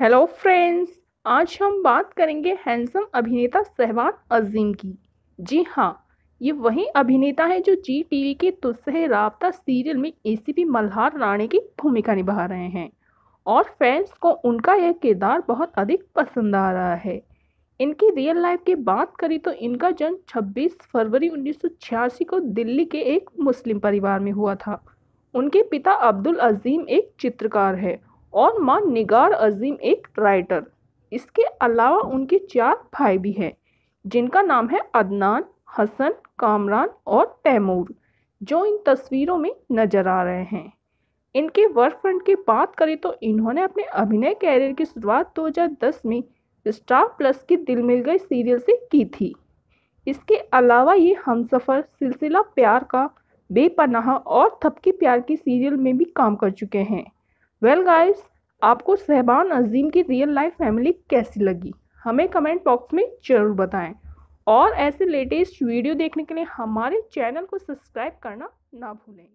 hello friends आज हम बात करेंगे हैंडसम अभिनेता सहवाग अजीम की जी हाँ ये वही अभिनेता है जो जी टीवी के तुस्से रबता सीरियल में A C P Malhar Rane की भूमिका निभा रहे हैं और फैंस को उनका यह किरदार बहुत अधिक पसंद आ रहा है इनकी रियल लाइफ की बात करें तो इनका जन्म 26 फरवरी 1986 को दिल्ली के एक मुस्लिम परिवार में हुआ था उनके पिता अब्दुल अजीम एक चित्रकार है और माँ निगार अजीम एक राइटर इसके अलावा उनके चार भाई भी हैं जिनका नाम है अदनान हसन कामरान और तैमूर जो इन तस्वीरों में नजर आ रहे हैं इनके वर्क फ्रंट की बात करें तो इन्होंने अपने अभिनय कैरियर की शुरुआत 2010 में स्टार प्लस की दिल मिल गई सीरियल से की थी इसके अलावा ये हम सफ़र सिलसिला प्यार का बेपनाह और थपकी प्यार की सीरियल में भी काम कर चुके हैं वेल गाइस आपको सहबान अजीम की रियल लाइफ फैमिली कैसी लगी हमें कमेंट बॉक्स में ज़रूर बताएं और ऐसे लेटेस्ट वीडियो देखने के लिए हमारे चैनल को सब्सक्राइब करना ना भूलें